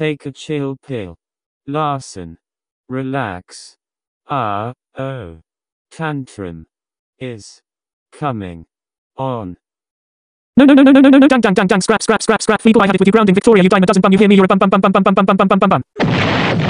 Take a chill pill. Larson. Relax. Ah, oh. Tantrum. Is. Coming. On. No, no, no, no, no, no, no, dang, dang, dang, dang, scrap, scrap, scrap, scrap, feeble, I had it with you, grounding, Victoria, you diamond doesn't bum, you hear me, you're a bum, bum, bum, bum, bum, bum, bum, bum, bum, bum, bum.